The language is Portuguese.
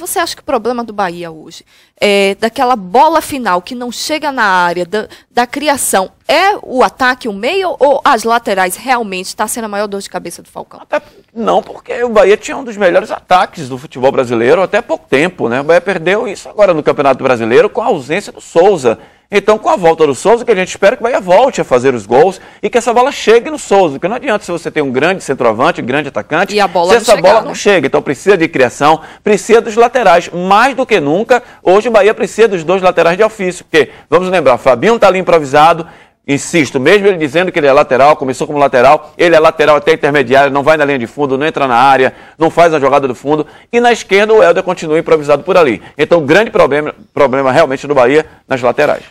que você acha que o problema do Bahia hoje é daquela bola final que não chega na área da, da criação é o ataque, o meio ou as laterais realmente está sendo a maior dor de cabeça do Falcão? Até, não, porque o Bahia tinha um dos melhores ataques do futebol brasileiro até pouco tempo, né? O Bahia perdeu isso agora no Campeonato Brasileiro com a ausência do Souza. Então, com a volta do Souza, que a gente espera é que o Bahia volte a fazer os gols e que essa bola chegue no Souza, porque não adianta se você tem um grande centroavante, um grande atacante, e a bola se essa chegar, bola não, né? chega. Então, precisa de criação, precisa dos laterais. Mais do que nunca, hoje o Bahia precisa dos dois laterais de ofício, porque, vamos lembrar, Fabinho está ali improvisado, Insisto, mesmo ele dizendo que ele é lateral, começou como lateral, ele é lateral até intermediário, não vai na linha de fundo, não entra na área, não faz a jogada do fundo. E na esquerda o Helder continua improvisado por ali. Então, grande problema, problema realmente do Bahia nas laterais.